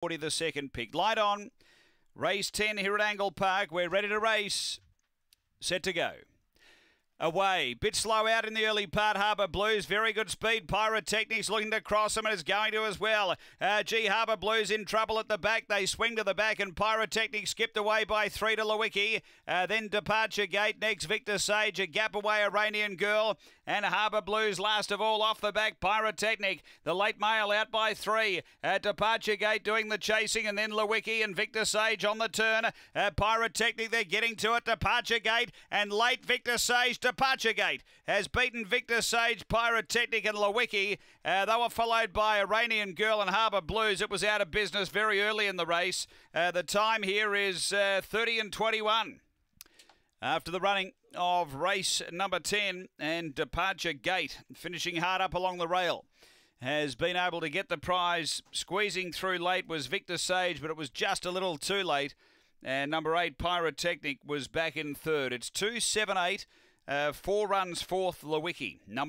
40 the second pick. Light on. Race 10 here at Angle Park. We're ready to race. Set to go away. Bit slow out in the early part. Harbour Blues, very good speed. Pyrotechnics looking to cross him and is going to as well. Uh, G Harbour Blues in trouble at the back. They swing to the back and Pyrotechnics skipped away by three to Lewicki. Uh, then Departure Gate next. Victor Sage a gap away. Iranian Girl and Harbour Blues last of all off the back. Pyrotechnic the late mail out by three. Uh, Departure Gate doing the chasing and then Lewicki and Victor Sage on the turn. Uh, Pyrotechnic they're getting to it. Departure Gate and late Victor Sage. Departure Gate has beaten Victor Sage, Pyrotechnic, and Lewicki. Uh, they were followed by Iranian Girl and Harbour Blues. It was out of business very early in the race. Uh, the time here is uh, 30 and 21. After the running of race number 10 and Departure Gate, finishing hard up along the rail has been able to get the prize. Squeezing through late was Victor Sage, but it was just a little too late. And number eight, Pyrotechnic, was back in third. It's two seven eight. Uh, four runs fourth, Lewicki. Number